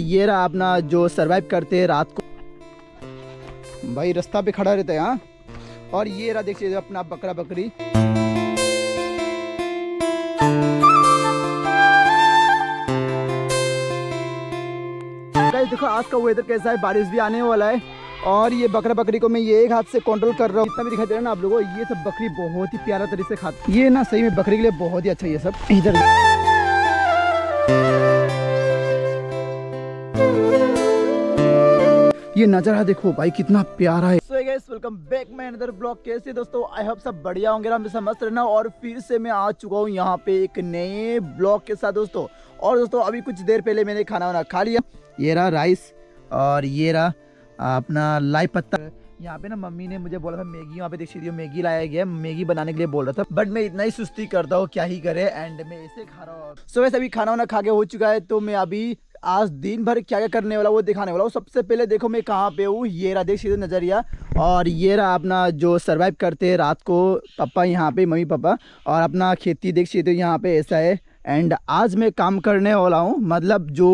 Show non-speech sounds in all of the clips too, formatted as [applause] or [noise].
ये रहा अपना जो सरवाइव करते हैं रात को भाई रास्ता पे खड़ा रहता है यहाँ और ये रहा देखिए अपना बकरा बकरी देखो आज का वेदर कैसा है बारिश भी आने वाला है और ये बकरा बकरी को मैं ये एक हाथ से कंट्रोल कर रहा हूँ इतना भी दिखाई दे रहा है ना आप लोगों ये सब बकरी बहुत ही प्यारा तरीके से खाती ये ना सही में बकरी के लिए बहुत ही अच्छा ये सब इधर ये नजारा देखो भाई कितना प्यारा है सो गाइस वेलकम बैक मैं अनदर ब्लॉग कैसे दोस्तों आई होप सब बढ़िया होंगे ना हम मस्त रहना और फिर से मैं आ चुका हूँ यहाँ पे एक नए ब्लॉग के साथ दोस्तों और दोस्तों अभी कुछ देर पहले मैंने खाना वाना खा लिया ये रहा राइस और ये रहा अपना लाई पत्ता यहाँ पे ना मम्मी ने मुझे बोला था मैगी यहाँ पे देख सकती हो मैगी लाया गया मैगी बनाने के लिए बोल रहा था बट मैं इतना ही सुस्ती करता हूँ क्या ही करे एंड मैं ऐसे खा रहा हूँ सो so, वैसे अभी खाना वाना खा के हो चुका है तो मैं अभी आज दिन भर क्या क्या करने वाला वो दिखाने वाला हूँ सबसे पहले देखो मैं कहाँ पे हूँ ये रहा देख सीधे नज़रिया और ये रहा अपना जो सर्वाइव करते हैं रात को पापा यहाँ पे मम्मी पापा और अपना खेती देख सीधे यहाँ पे ऐसा है एंड आज मैं काम करने वाला हूँ मतलब जो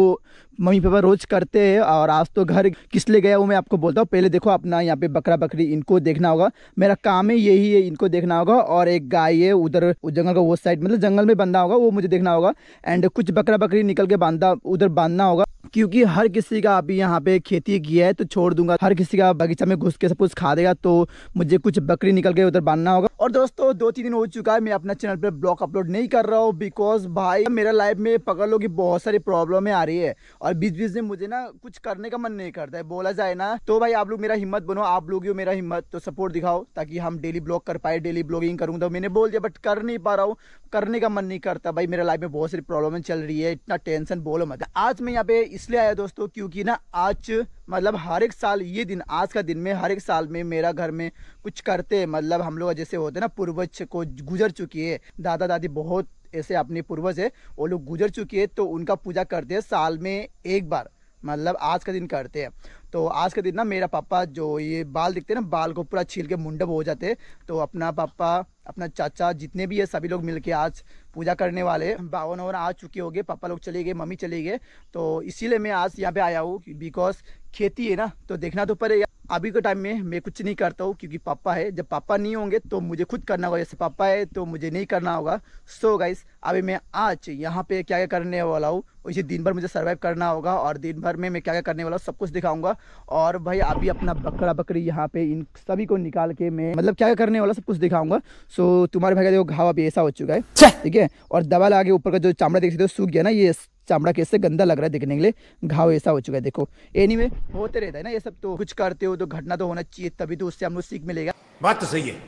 मम्मी पापा रोज करते हैं और आज तो घर किस लिए गया वो मैं आपको बोलता हूँ पहले देखो अपना यहाँ पे बकरा बकरी इनको देखना होगा मेरा काम है यही है इनको देखना होगा और एक गाय है उधर जंगल का वो साइड मतलब जंगल में बंधा होगा वो मुझे देखना होगा एंड कुछ बकरा बकरी निकल के बांधा उधर बांधना होगा क्योंकि हर किसी का अभी यहाँ पे खेती किया है तो छोड़ दूंगा हर किसी का बगीचा में घुस के सब कुछ खा देगा तो मुझे कुछ बकरी निकल के उधर बांधना होगा और दोस्तों दो तीन दिन हो चुका है मैं अपना चैनल पर ब्लॉग अपलोड नहीं कर रहा हूँ बिकॉज भाई मेरा लाइफ में पकड़ लो कि बहुत सारी प्रॉब्लम आ रही है और बीच बीच में मुझे ना कुछ करने का मन नहीं करता है बोला जाए ना तो भाई आप लोग मेरा हिम्मत बनो आप लोग मेरा हिम्मत तो सपोर्ट दिखाओ ताकि हम डेली ब्लॉग कर पाए डेली ब्लॉगिंग तो मैंने बोल दिया बट कर नहीं पा रहा हूँ करने का मन नहीं करता भाई मेरा लाइफ में बहुत सारी प्रॉब्लम चल रही है इतना टेंशन बोलो मत आज मैं यहाँ पे इसलिए आया दोस्तों क्योंकि ना आज मतलब हर एक साल ये दिन आज का दिन में हर एक साल में मेरा घर में कुछ करते मतलब हम लोग जैसे होते ना पूर्वज को गुजर चुकी है दादा दादी बहुत ऐसे अपने पूर्वज है वो लोग गुजर चुके हैं तो उनका पूजा करते हैं साल में एक बार मतलब आज का दिन करते हैं तो आज का दिन ना मेरा पापा जो ये बाल दिखते हैं ना बाल को पूरा छील के मुंडब हो जाते तो अपना पापा अपना चाचा जितने भी है सभी लोग मिलके आज पूजा करने वाले बावन ओवर आ चुके होंगे पापा लोग चले गए मम्मी चले गए तो इसीलिए मैं आज यहाँ पे आया हूँ बिकॉज खेती है ना तो देखना तो पड़ेगा अभी के टाइम में मैं कुछ नहीं करता हूँ क्योंकि पापा है जब पापा नहीं होंगे तो मुझे खुद करना होगा जैसे पापा है तो मुझे नहीं करना होगा सो so गाइस अभी मैं आज यहाँ पे क्या क्या करने वाला हूँ इसे दिन भर मुझे सर्वाइव करना होगा और दिन भर में मैं क्या क्या करने वाला हूँ सब कुछ दिखाऊंगा और भाई अभी अपना बकरा बकरी यहाँ पे इन सभी को निकाल के मैं मतलब क्या क्या करने वाला सब कुछ दिखाऊंगा सो so, तुम्हारे भाई का देखो घाव अभी ऐसा हो चुका है ठीक है और दवा लगा के ऊपर का जो चामड़ा देख सकते हो सूख गया ना ये चमड़ा कैसे गंदा लग रहा है देखने के लिए घाव ऐसा हो चुका है देखो एनी anyway, होते रहता है ना ये सब तो कुछ करते हो तो घटना तो होना चाहिए तभी तो उससे हम लोग सीख मिलेगा बात तो सही है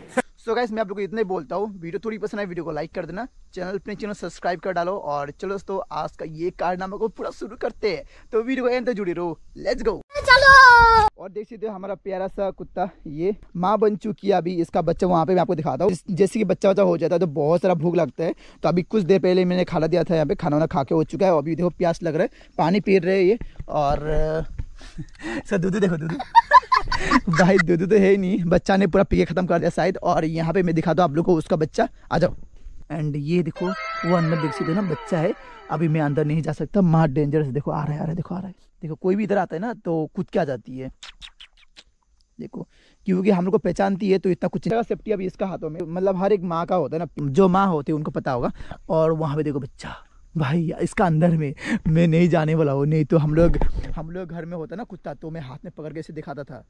सो [laughs] so गाइस मैं आप लोग को इतने बोलता हूँ वीडियो थोड़ी पसंद आए वीडियो को लाइक कर देना चैनल अपने चैनल सब्सक्राइब कर डालो और चलो दोस्तों आज का ये कारनामा को पूरा शुरू करते हैं तो वीडियो को एंड तक जुड़ी रहो लेट्स गो और देख सकते हो हमारा प्यारा सा कुत्ता ये माँ बन चुकी है अभी इसका बच्चा वहाँ पे मैं आपको दिखाता हूँ जैसे कि बच्चा बच्चा हो जाता है तो बहुत सारा भूख लगता है तो अभी कुछ देर पहले मैंने खाना दिया था यहाँ पे खाना वाना खा के हो चुका है अभी देखो प्यास लग रहा है पानी पी रहे है ये और [laughs] सर दूध देखो दूध [laughs] भाई दूध तो है ही नहीं बच्चा ने पूरा पिए ख़त्म कर दिया शायद और यहाँ पे मैं दिखाता हूँ आप लोग को उसका बच्चा आ जाओ एंड ये देखो वो अंदर देख सकते हो ना बच्चा है अभी मैं अंदर नहीं जा सकता मार डेंजरस देखो आ रहा है आ रहा है देखो आ रहा है देखो कोई भी इधर आता है ना तो कुछ क्या जाती है देखो क्योंकि हम लोग को पहचानती है तो इतना कुछ सेफ्टी अभी इसका हाथों में मतलब हर एक माँ का होता है ना जो माँ होती है उनको पता होगा और वहाँ पे देखो बच्चा भाई इसका अंदर में मैं नहीं जाने वाला हूँ नहीं तो हम लोग हम लोग घर में होता ना कुत्ता तो मैं हाथ में पकड़ के इसे दिखाता था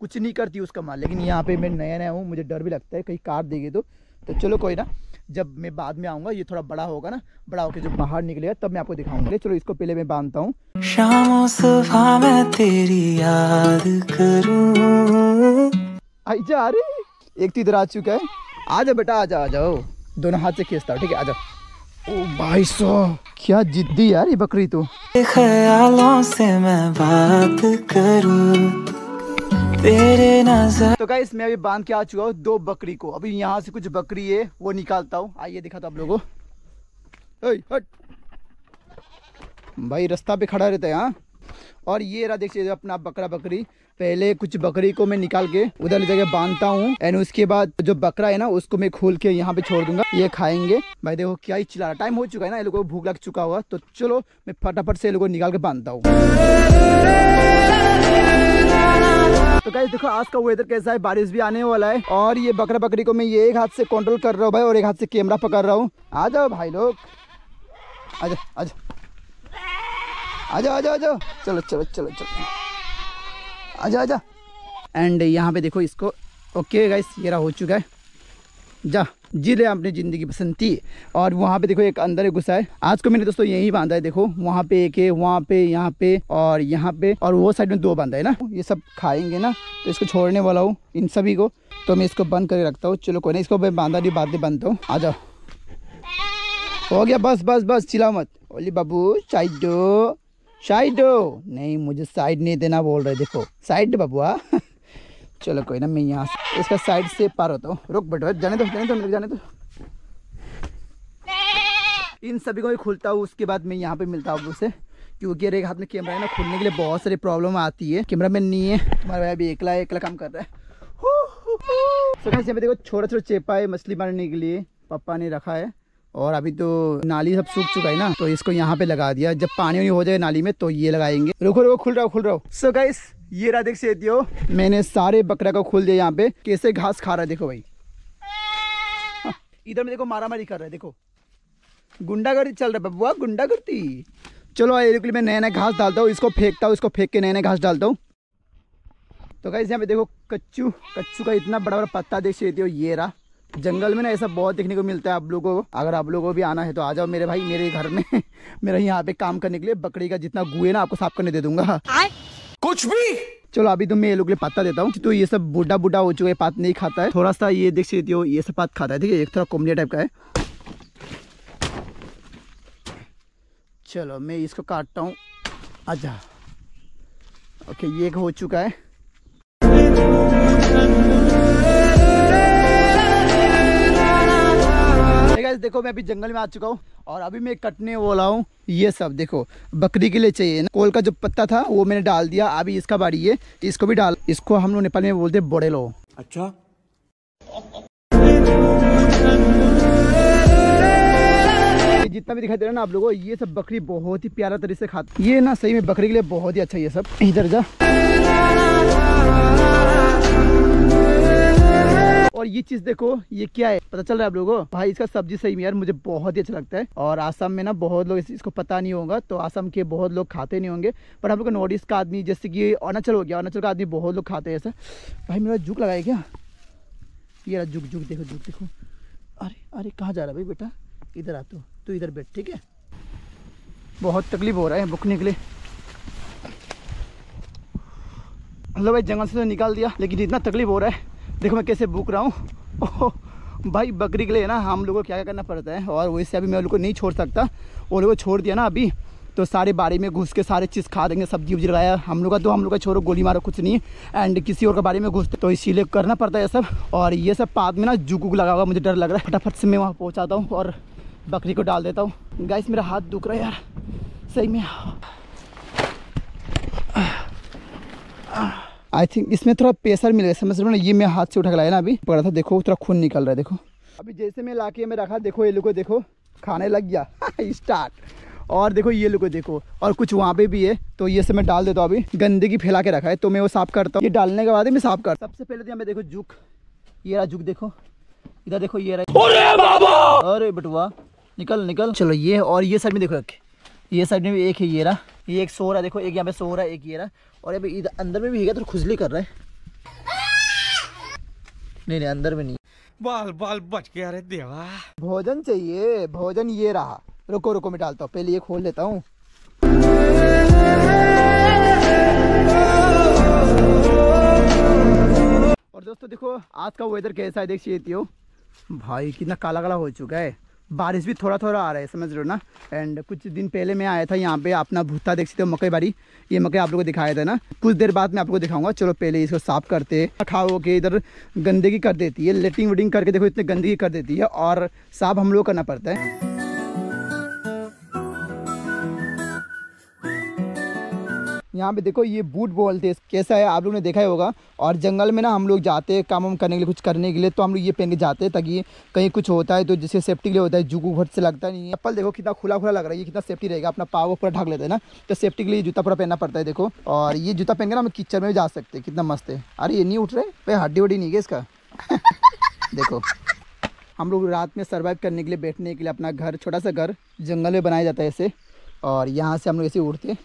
कुछ नहीं करती उसका माँ लेकिन यहाँ पे मैं नया नया हूँ मुझे डर भी लगता है कहीं कार देगी तो तो चलो कोई ना जब मैं बाद में आऊंगा ये थोड़ा बड़ा होगा ना बड़ा होकर जब बाहर निकलेगा तब मैं आपको दिखाऊंगा चलो इसको पहले मैं बांधता हूँ मैं तेरी याद अरे एक तो इधर आ चुका है आ जाओ बेटा आ जा आ जाओ दोनों हाथ से खींचता हूँ ठीक है आ जाओ ओ भाई सो क्या जिद्दी यार ये बकरी तो ख्यालों से मैं बात करूं तेरे नजर तो गाइस मैं अभी बांध के आ चुका हूँ दो बकरी को अभी यहाँ से कुछ बकरी है वो निकालता हूँ आइए दिखाता आप लोगों हट भाई रास्ता पे खड़ा रहता है यहाँ और ये रहा देखिए अपना बकरा बकरी पहले कुछ बकरी को मैं निकाल के उधर जगह बांधता हूँ एंड उसके बाद जो बकरा है ना उसको मैं खोल के यहाँ पे छोड़ दूंगा ये खाएंगे भाई देखो क्या ही चिल्ला टाइम हो चुका है ना ये लोगों को भूख लग चुका हुआ तो चलो मैं फटाफट से लोगों को निकाल के बांधता हूँ तो गाइस देखो आज का वेदर कैसा है बारिश भी आने वाला है और ये बकरा बकरी को मैं ये एक हाथ से कंट्रोल कर रहा हूँ भाई और एक हाथ से कैमरा पकड़ रहा हूँ आ जाओ भाई लोग आ जाओ आ जाओ आ जाओ आ जाओ चलो चलो चलो चलो आ जाओ आ जाओ एंड यहाँ पे देखो इसको ओके गाइस ये रहा हो चुका है जा जी रहे अपनी ज़िंदगी पसंद थी और वहाँ पे देखो एक अंदर एक गुस्सा है आज को मैंने दोस्तों यही बांधा है देखो वहाँ पे एक है वहाँ पे यहाँ पे और यहाँ पे और वो साइड में दो बांधा है ना ये सब खाएंगे ना तो इसको छोड़ने वाला हूँ इन सभी को तो मैं इसको बंद करके रखता हूँ चलो कोई नहीं इसको मैं बांधा नहीं बांधते बांधता हूँ आ जाओ हो गया बस बस बस चिल्लाओ मत ओली बाबू साइड दो साइड दो नहीं मुझे साइड नहीं देना बोल रहे देखो साइड बाबू हाँ चलो कोई ना मैं यहाँ से इसका साइड से पार होता हूँ रुक बैठो जाने दो जाने दो जाने दो इन सभी को भी खुलता हूँ उसके बाद मैं यहाँ पे मिलता हूँ उससे क्योंकि अरे हाथ में कैमरा है ना खुलने के लिए बहुत सारी प्रॉब्लम आती है कैमरा मैन नहीं है तुम्हारा भाई अभी एकला एकला काम कर रहा है सो देखो छोटा छोटा चेपा है मछली मारने के लिए पापा ने रखा है और अभी तो नाली सब सूख चुका है ना तो इसको यहाँ पे लगा दिया जब पानी वानी हो जाए नाली में तो ये लगाएंगे रुको रुको खुल रहा खुल रहा हो सो गई ये रहा देख से हो मैंने सारे बकरा को खोल दिया यहाँ पे कैसे घास खा रहा है देखो भाई हाँ, इधर में देखो मारा मारी कर रहा है देखो गुंडागर्दी चल रहा है बबुआ गुंडागर्दी चलो ये रुकली मैं नया नया घास डालता हूँ इसको फेंकता हूँ इसको फेंक के नया नए घास डालता हूँ तो गाइस यहाँ पे देखो कच्चू कच्चू का इतना बड़ा बड़ा पत्ता देख से हो ये रहा जंगल में ना ऐसा बहुत देखने को मिलता है आप लोगों को अगर आप लोगों को भी आना है तो आ जाओ मेरे भाई मेरे घर में [laughs] मेरा यहाँ पे काम करने के लिए बकरी का जितना गुए ना आपको साफ करने दे दूंगा कुछ भी चलो अभी तो मैं ये लोग पत्ता देता हूँ तो ये सब बूढ़ा बूढ़ा हो चुका है पात नहीं खाता है थोड़ा सा ये देख सकती हो ये सब पात खाता है ठीक है एक थोड़ा कोमलिया टाइप का है चलो मैं इसको काटता हूँ अच्छा ओके ये हो चुका है देखो मैं अभी जंगल में आ चुका हूँ और अभी मैं कटने वाला हूँ ये सब देखो बकरी के लिए चाहिए ना कोल का जो पत्ता था वो मैंने डाल दिया अभी इसका बारी है इसको भी डाल इसको हम लोग नेपाल में बोलते बड़े लो अच्छा जितना भी दिखाई दे रहा है ना आप लोगों ये सब बकरी बहुत ही प्यारा तरीके से खाती ये ना सही में बकरी के लिए बहुत ही अच्छा ये सब इधर जा और ये चीज देखो ये क्या है पता चल रहा है आप लोगों भाई इसका सब्जी सही में यार मुझे बहुत ही अच्छा लगता है और आसाम में ना बहुत लोग इसको पता नहीं होगा तो आसाम के बहुत लोग खाते नहीं होंगे पर हम लोग नॉर्थ ईस्ट का आदमी जैसे कि अरुणाचल हो गया अरुणाचल का आदमी बहुत लोग खाते हैं ऐसा भाई मेरा जुक लगाया क्या ये झुक झुक देखो झुक देखो अरे अरे कहाँ जा रहा भाई बेटा इधर आ तो तू इधर बैठ ठीक है बहुत तकलीफ हो रहा है भुखने के लिए हेलो मतलब भाई जंगल से तो निकाल दिया लेकिन इतना तकलीफ हो रहा है देखो मैं कैसे भूख रहा हूँ भाई बकरी के लिए ना हम लोगों को क्या क्या करना पड़ता है और वैसे अभी मैं उन लोग को नहीं छोड़ सकता वो लोग को छोड़ दिया ना अभी तो सारे बारे में घुस के सारे चीज़ खा देंगे सब्जी उब्जी लगाया हम लोग का तो हम लोग का छोड़ो गोली मारो कुछ नहीं है एंड किसी और के बारे में घुसते तो इसीलिए करना पड़ता है सब और ये सब पाद में ना जुक उग लगा हुआ मुझे डर लग रहा है फटाफट से मैं वहाँ पहुँचाता हूँ और बकरी को डाल देता हूँ गैस मेरा हाथ दुख रहा है यार सही में आई थिंक इसमें थोड़ा प्रेशर गया समझ रहे हो ना ये मैं हाथ से उठा लाया ना अभी पकड़ा था देखो थोड़ा खून निकल रहा है देखो अभी जैसे मैं लाके में रखा देखो ये लोग देखो खाने लग गया स्टार्ट [laughs] और देखो ये लोग देखो और कुछ वहाँ पे भी है तो ये सब मैं डाल देता हूँ अभी गंदगी फैला के रखा है तो मैं वो साफ़ करता हूँ ये डालने के बाद ही मैं साफ़ करता सबसे पहले तो मैं देखो जुक ये रहा जुक देखो इधर देखो ये रहा अरे बटुआ निकल निकल चलो ये और ये साइड में देखो रखे ये साइड में भी एक है ये रहा ये एक सो रहा देखो एक यहाँ पे सो रहा एक ये रहा और अभी इधर अंदर में भी है तो खुजली कर रहे हैं नहीं नहीं अंदर में नहीं बाल बाल बच गया अरे देवा भोजन चाहिए भोजन ये रहा रुको रुको मैं डालता हूँ पहले ये खोल लेता हूँ और दोस्तों देखो आज का वेदर कैसा है देख सकती हो भाई कितना काला काला हो चुका है बारिश भी थोड़ा थोड़ा आ रहा है समझ रहे हो ना एंड कुछ दिन पहले मैं आया था यहाँ पे अपना भूता देख सकते हो मकई बारी ये मकई आप लोगों को दिखाया था ना कुछ देर बाद मैं आपको दिखाऊंगा चलो पहले इसको साफ करते खा हो के इधर गंदगी कर देती है लेटिंग वेटिंग करके देखो इतनी गंदगी कर देती है और साफ हम लोग करना पड़ता है यहाँ पे देखो ये बूट बोलते हैं कैसा है आप लोगों ने देखा ही होगा और जंगल में ना हम लोग जाते हैं काम वाम करने के लिए कुछ करने के लिए तो हम लोग ये पहन के जाते हैं ताकि कहीं कुछ होता है तो जिससे सेफ्टी के लिए होता है जूगू घट से लगता नहीं है चप्पल देखो कितना खुला खुला लग रहा है ये कितना सेफ्टी रहेगा अपना पाव पूरा ढक लेते हैं ना तो सेफ्टी के लिए जूता पूरा पहनना पड़ता है देखो और ये जूता पहन के ना हम किचन में जा सकते हैं कितना मस्त है अरे ये नहीं उठ रहे भाई हड्डी वड्डी नहीं है इसका [laughs] देखो हम लोग रात में सर्वाइव करने के लिए बैठने के लिए अपना घर छोटा सा घर जंगल में बनाया जाता है ऐसे और यहाँ से हम लोग ऐसे उठते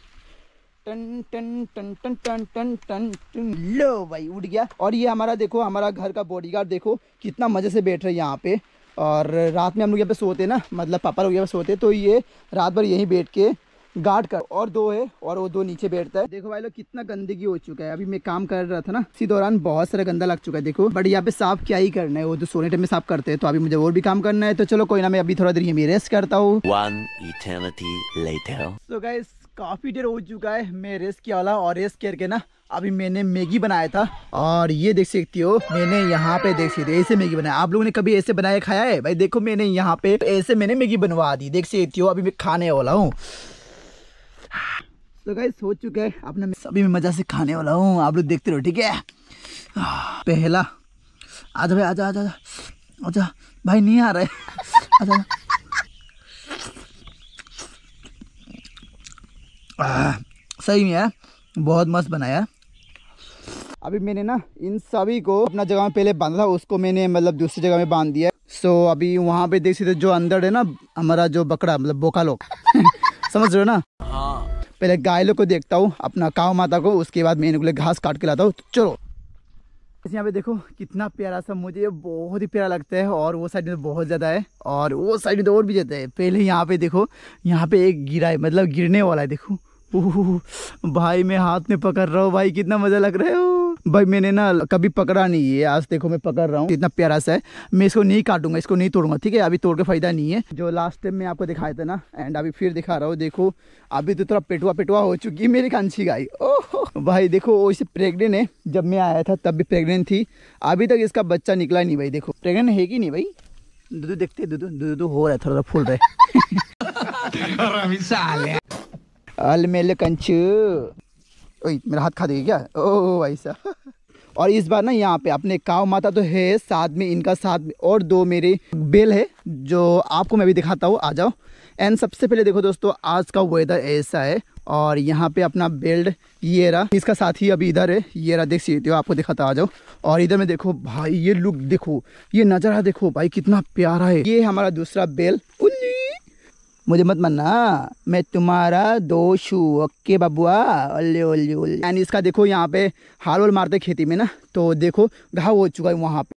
टन टन टन टन टन टन टन टन लो भाई उठ गया और ये हमारा देखो हमारा घर का बॉडीगार्ड देखो कितना मज़े से बैठ रहा है यहाँ पे और रात में हम लोग यहाँ पे सोते ना मतलब पापा लोग यहाँ पे सोते तो ये रात भर यहीं बैठ के गार्ड कर और दो है और वो दो नीचे बैठता है देखो भाई लोग कितना गंदगी हो चुका है अभी मैं काम कर रहा था ना इसी दौरान बहुत सारा गंदा लग चुका है देखो बट यहाँ पे साफ क्या ही करना है वो तो सोने टाइम में साफ करते हैं तो अभी मुझे और भी काम करना है तो चलो कोई ना मैं अभी थोड़ा देर ये रेस्ट करता हूँ so काफ़ी देर हो चुका है मैं रेस किया वाला और रेस करके ना अभी मैंने मैगी बनाया था और ये देख सकती हो मैंने यहाँ पे देख सकती हो ऐसे मैगी बनाया आप लोगों ने कभी ऐसे बनाया खाया है भाई देखो मैंने यहाँ पे ऐसे मैंने मैगी बनवा दी देख सकती हो अभी मैं खाने वाला हूँ तो गाइस सोच चुका है अपने सभी में मज़ा से खाने वाला हूँ आप लोग देखते रहो ठीक है पहला आजा भाई आजा आजा आजा भाई नहीं आ रहा है सही में है बहुत मस्त बनाया अभी मैंने ना इन सभी को अपना जगह में पहले बांधा था उसको मैंने मतलब दूसरी जगह में बांध दिया सो so, अभी वहाँ पे देख सकते जो अंदर है ना हमारा जो बकरा मतलब बोका लोग [laughs] समझ रहे हो ना हाँ पहले गाय लोग को देखता हूँ अपना काव माता को उसके बाद मैं इनको घास काट के लाता हूँ तो चलो यहाँ पे देखो कितना प्यारा सा मुझे ये बहुत ही प्यारा लगता है और वो साइड में बहुत ज़्यादा है और वो साइड में तो और भी ज़्यादा है पहले यहाँ पे देखो यहाँ पे एक गिरा है मतलब गिरने वाला है देखो ओह भाई मैं हाथ में पकड़ रहा हूँ भाई कितना मज़ा लग रहा है भाई मैंने ना कभी पकड़ा नहीं है आज देखो मैं पकड़ रहा हूँ इतना प्यारा सा है मैं इसको नहीं काटूंगा इसको नहीं तोड़ूंगा ठीक है अभी तोड़ के फायदा नहीं है जो लास्ट टाइम मैं आपको दिखाया था ना एंड अभी फिर दिखा रहा हूँ देखो अभी तो थोड़ा पेटवा पेटवा हो चुकी है मेरी कांची गाय ओह भाई देखो वो इसे प्रेगनेंट है जब मैं आया था तब भी प्रेगनेंट थी अभी तक इसका बच्चा निकला नहीं भाई देखो प्रेगनेंट है कि नहीं भाई दूधू देखते दूधू दूधू हो रहा है थोड़ा थोड़ा फूल रहे है [laughs] मेले कंचू ओई मेरा हाथ खा देगी क्या ओ ऐसा और इस बार ना यहाँ पे अपने काव माता तो है साथ में इनका साथ में और दो मेरे बेल है जो आपको मैं भी दिखाता हूँ आ जाओ एंड सबसे पहले देखो दोस्तों आज का वेदर ऐसा है और यहाँ पे अपना बेल्ट ये रहा इसका साथ ही अभी इधर है ये रहा देख सकते हो आपको दिखाता आ जाओ और इधर में देखो भाई ये लुक देखो ये नज़ारा देखो भाई कितना प्यारा है ये हमारा दूसरा बेल मुझे मत मानना हाँ। मैं तुम्हारा दोष हूँ ओके बबुआ ओल्ले ओल्ले ओल्ले एंड इसका देखो यहाँ पे हाल वाल मारते खेती में ना तो देखो घाव हो चुका है वहाँ पर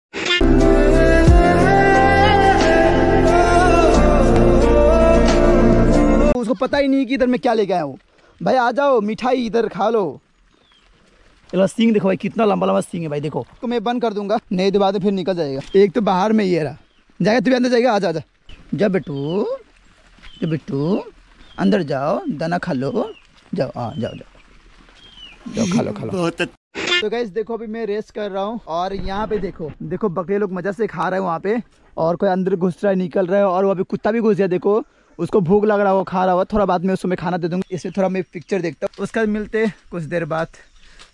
उसको पता ही नहीं कि इधर मैं क्या लेके आया हूँ भाई आ जाओ मिठाई इधर खा लो सिंग देखो भाई कितना लंबा लंबा सिंग है भाई देखो तो मैं बंद कर दूंगा नहीं तो बाद फिर निकल जाएगा एक तो बाहर में ही रहा जाएगा तुम्हें अंदर जाएगा आ जा जा बेटू तो बिट्टू अंदर जाओ दाना खा लो जाओ आ जाओ जाओ जाओ खा लो खा लो तो गैस देखो अभी मैं रेस कर रहा हूँ और यहाँ पे देखो देखो बकरे लोग मजा से खा रहे हैं वहाँ पे और कोई अंदर घुस रहा है निकल रहा है और वो अभी कुत्ता भी घुस गया देखो उसको भूख लग रहा है वो खा रहा हुआ थोड़ा बाद में उसमें खाना दे दूंगा इसमें थोड़ा मैं पिक्चर देखता हूँ उसका मिलते कुछ देर बाद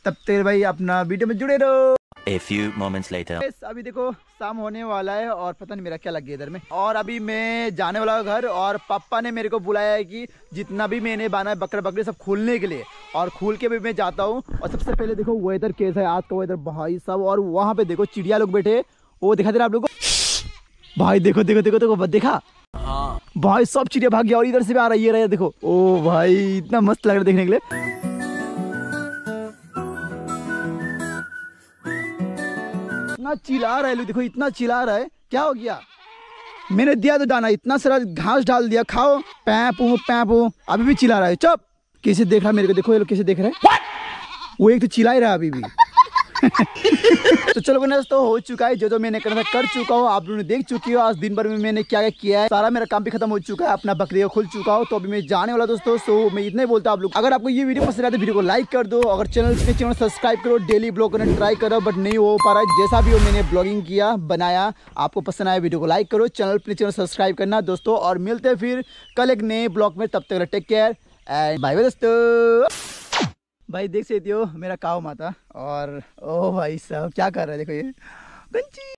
तब तेरे भाई अपना वीडियो में जुड़े रहो A few moments later. Yes, अभी देखो शाम होने वाला है और पता नहीं मेरा क्या लग गया इधर में और अभी मैं जाने वाला हूँ घर और पापा ने मेरे को बुलाया है कि जितना भी मैंने बना है बकरे बकरे सब खोलने के लिए और खोल के भी मैं जाता हूँ और सबसे पहले देखो वेदर कैसा है आज का वेदर भाई सब और वहाँ पे देखो चिड़िया लोग बैठे वो दिखा दे रहे आप लोग को भाई देखो देखो देखो देखो देखा हाँ भाई सब चिड़िया भाग गया और इधर से भी आ रही है देखो ओ भाई इतना मस्त लग रहा है देखने के लिए इतना चिल्ला रहा है देखो इतना चिल्ला रहा है क्या हो गया मैंने दिया तो दाना इतना सारा घास डाल दिया खाओ पैपू पैपू अभी भी चिल्ला रहा है चुप कैसे देख रहा है मेरे को देखो ये लोग कैसे देख रहे हैं वो एक तो चिल्ला ही रहा है अभी भी [laughs] तो चलो गणेश दोस्तों हो चुका है जो जो मैंने करना कर चुका हूँ आप लोगों ने देख चुकी हो आज दिन भर में मैंने क्या क्या किया है सारा मेरा काम भी खत्म हो चुका है अपना बकरिया खुल चुका हो तो अभी मैं जाने वाला दोस्तों सो मैं इतने बोलता आप लोग अगर आपको ये वीडियो पसंद आया तो वीडियो को लाइक कर दो अगर चैनल चैनल सब्सक्राइब करो डेली ब्लॉग करने ट्राई करो बट नहीं हो पा रहा है जैसा भी हो मैंने ब्लॉगिंग किया बनाया आपको पसंद आया वीडियो को लाइक करो चैनल प्लीज चैनल सब्सक्राइब करना दोस्तों और मिलते फिर कल एक नए ब्लॉग में तब तक take care and bye bye दोस्तों भाई देख सकते हो मेरा काव माता और ओ भाई साहब क्या कर रहा है देखो ये गंजी